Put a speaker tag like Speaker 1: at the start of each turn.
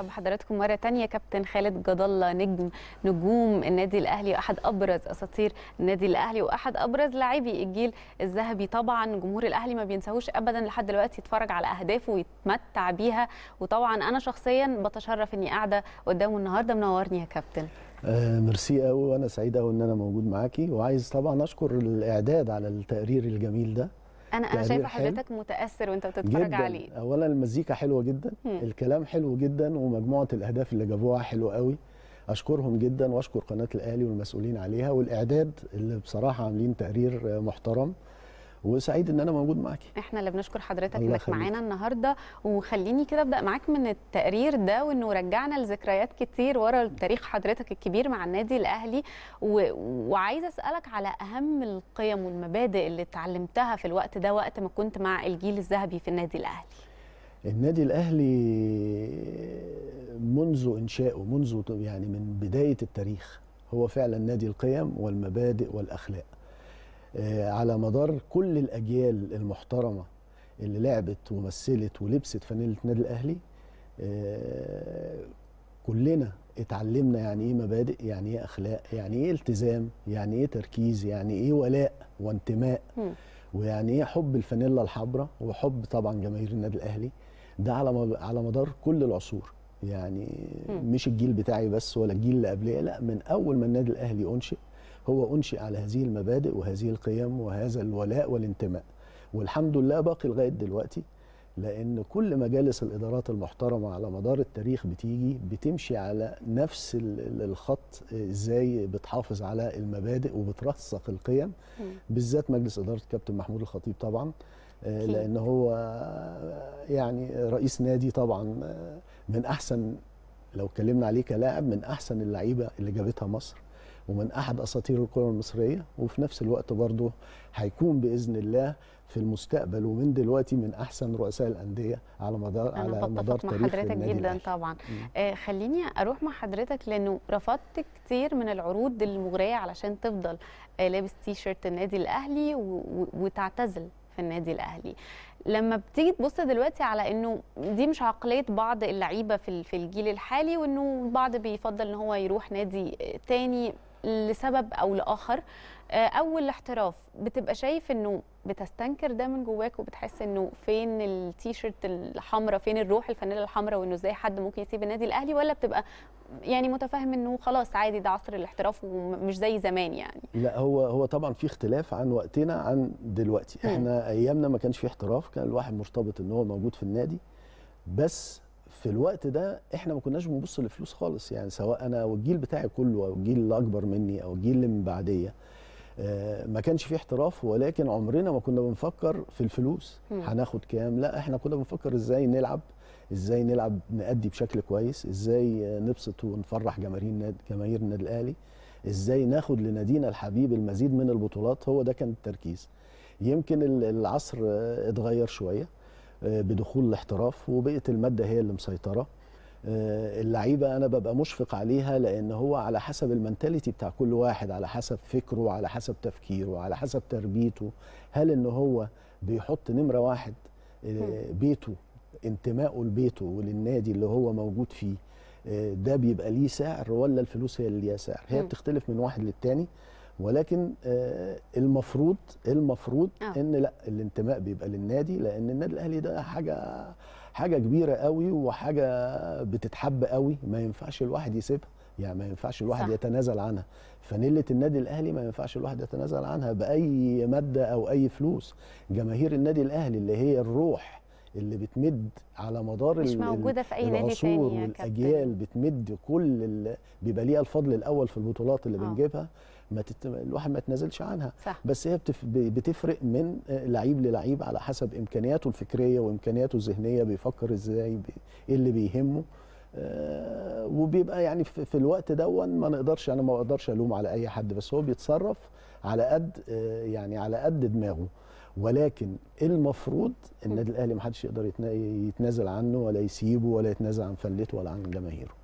Speaker 1: ارحب بحضراتكم مره تانية كابتن خالد جد الله نجم نجوم النادي الاهلي احد ابرز اساطير النادي الاهلي واحد ابرز لاعبي الجيل الذهبي طبعا جمهور الاهلي ما بينساهوش ابدا لحد دلوقتي يتفرج على اهدافه ويتمتع بيها وطبعا انا شخصيا بتشرف اني قاعده قدامه النهارده منورني يا كابتن
Speaker 2: آه ميرسي قوي وانا سعيد قوي ان انا موجود معاكي وعايز طبعا اشكر الاعداد على التقرير الجميل ده
Speaker 1: انا انا يعني شايفه حضرتك متاثر وانت بتتفرج عليه
Speaker 2: اولا المزيكا حلوه جدا مم. الكلام حلو جدا ومجموعه الاهداف اللي جابوها حلوه قوي اشكرهم جدا واشكر قناه الاهلي والمسؤولين عليها والاعداد اللي بصراحه عاملين تقرير محترم وسعيد ان انا موجود معاكي
Speaker 1: احنا اللي بنشكر حضرتك انك معانا النهارده وخليني كده ابدا معاك من التقرير ده وانه رجعنا لذكريات كتير ورا تاريخ حضرتك الكبير مع النادي الاهلي و... وعايزه اسالك على اهم القيم والمبادئ اللي اتعلمتها في الوقت ده وقت ما كنت مع الجيل الذهبي في النادي الاهلي
Speaker 2: النادي الاهلي منذ انشائه منذ يعني من بدايه التاريخ هو فعلا نادي القيم والمبادئ والاخلاق آه، على مدار كل الاجيال المحترمه اللي لعبت ومثلت ولبست فانيله النادي الاهلي آه، كلنا اتعلمنا يعني ايه مبادئ يعني ايه اخلاق يعني ايه التزام يعني ايه تركيز يعني ايه ولاء وانتماء م. ويعني ايه حب الفانيلا الحمراء وحب طبعا جماهير النادي الاهلي ده على على مدار كل العصور يعني م. مش الجيل بتاعي بس ولا الجيل اللي قبليه لا من اول ما النادي الاهلي انشئ هو أنشئ على هذه المبادئ وهذه القيم وهذا الولاء والانتماء والحمد لله باقي لغاية دلوقتي لأن كل مجالس الإدارات المحترمة على مدار التاريخ بتيجي بتمشي على نفس الخط إزاي بتحافظ على المبادئ وبترسخ القيم بالذات مجلس إدارة كابتن محمود الخطيب طبعا آه، لأن هو آه، يعني رئيس نادي طبعا آه، من أحسن لو اتكلمنا عليه كلاعب من أحسن اللعيبة اللي جابتها مصر ومن احد اساطير الكره المصريه وفي نفس الوقت برضه هيكون باذن الله في المستقبل ومن دلوقتي من احسن رؤساء الانديه على مدار أنا على مدار تاريخ مع حضرتك جدا
Speaker 1: طبعا آه خليني اروح مع حضرتك لانه رفضت كتير من العروض المغريه علشان تفضل آه لابس تي شيرت النادي الاهلي وتعتزل في النادي الاهلي لما بتيجي تبص دلوقتي على انه دي مش عقليه بعض اللعيبه في الجيل الحالي وانه البعض بيفضل ان هو يروح نادي آه، تاني لسبب او لاخر آه، اول الاحتراف بتبقى شايف انه بتستنكر ده من جواك وبتحس انه فين التيشيرت الحمراء فين الروح الفانيله الحمراء وانه ازاي حد ممكن يسيب النادي الاهلي ولا بتبقى يعني متفاهم انه خلاص عادي ده عصر الاحتراف ومش زي زمان يعني
Speaker 2: لا هو هو طبعا في اختلاف عن وقتنا عن دلوقتي احنا ايامنا ما كانش في احتراف كان الواحد مرتبط ان هو موجود في النادي بس في الوقت ده احنا ما كناش بنبص للفلوس خالص يعني سواء انا والجيل بتاعي كله او الجيل اللي اكبر مني او الجيل اللي من بعديه آه، ما كانش في احتراف ولكن عمرنا ما كنا بنفكر في الفلوس هناخد كام لا احنا كنا بنفكر ازاي نلعب ازاي نلعب نأدي بشكل كويس ازاي نبسط ونفرح جماهير جماهير النادي الاهلي ازاي ناخد لنادينا الحبيب المزيد من البطولات هو ده كان التركيز يمكن العصر اتغير شويه آه، بدخول الاحتراف وبقيه الماده هي اللي مسيطره آه، اللعيبه انا ببقى مشفق عليها لان هو على حسب المنتاليتي بتاع كل واحد على حسب فكره على حسب تفكيره على حسب تربيته هل ان هو بيحط نمره واحد آه، بيته انتمائه لبيته وللنادي اللي هو موجود فيه ده بيبقى ليه سعر ولا الفلوس هي اللي ليها سعر هي بتختلف من واحد للتاني ولكن آه، المفروض المفروض آه. ان لا الانتماء بيبقى للنادي لان النادي الاهلي ده حاجه حاجه كبيره قوي وحاجه بتتحب قوي ما ينفعش الواحد يسيبها يعني ما ينفعش الواحد صح. يتنازل عنها فنيله النادي الاهلي ما ينفعش الواحد يتنازل عنها باي ماده او اي فلوس جماهير النادي الاهلي اللي هي الروح اللي بتمد على مدار مش موجوده في اي نادي تاني والاجيال كابتن. بتمد كل بيبقى ليها الفضل الاول في البطولات اللي آه. بنجيبها ما تت... الواحد ما يتنازلش عنها صح. بس هي بتف... بتفرق من آه، لعيب للعيب على حسب امكانياته الفكريه وامكانياته الذهنيه بيفكر ازاي بي... ايه اللي بيهمه آه وبيبقى يعني في, في الوقت دون ما نقدرش انا ما اقدرش الوم على اي حد بس هو بيتصرف على قد آه يعني على قد دماغه ولكن المفروض النادي الاهلي ما حدش يقدر يتنازل عنه ولا يسيبه ولا يتنازل عن فلته ولا عن جماهيره